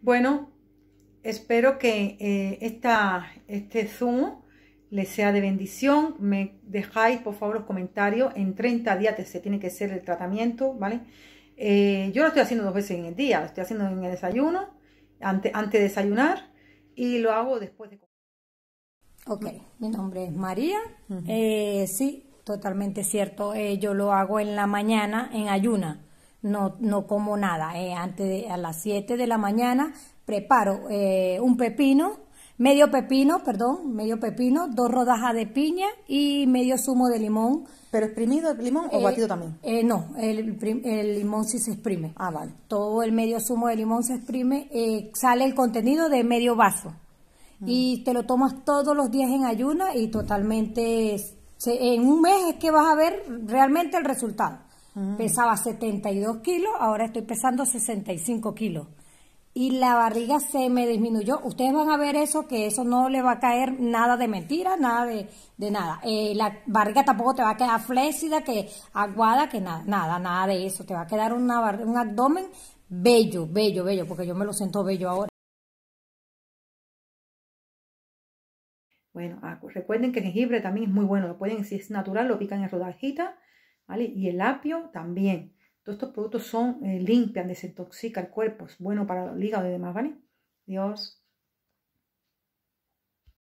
Bueno, espero que eh, esta, este Zoom les sea de bendición. Me dejáis, por favor, los comentarios. En 30 días se tiene que hacer el tratamiento, ¿vale? Eh, yo lo estoy haciendo dos veces en el día. Lo estoy haciendo en el desayuno, antes, de desayunar, y lo hago después de comer. Ok, mi nombre es María. Eh, sí, totalmente cierto. yo lo hago en la mañana en ayuna no, no como nada. Eh, antes de, a las 7 de la mañana preparo eh, un pepino, medio pepino, perdón, medio pepino, dos rodajas de piña y medio zumo de limón. ¿Pero exprimido el limón o eh, batido también? no, el, el, limón sí se exprime. Ah, vale. Todo el medio zumo de limón se exprime, sale el contenido de medio vaso. Mm. Y te lo tomas todos los días en ayuna y totalmente, en un mes es que vas a ver realmente el resultado. Mm. Pesaba 72 kilos, ahora estoy pesando 65 kilos. Y la barriga se me disminuyó. Ustedes van a ver eso, que eso no le va a caer nada de mentira, nada de, nada. Eh, la barriga tampoco te va a quedar flécida, que aguada, que nada, nada, de eso. Te va a quedar un abdomen bello, bello, bello, porque yo me lo siento bello ahora. Bueno, ah, recuerden que el jengibre también es muy bueno. Lo pueden, si es natural, lo pican en rodajitas ¿vale? Y el apio también. Todos estos productos son, eh, limpian, desintoxican el cuerpo, es bueno para el hígado y demás, ¿vale? Dios.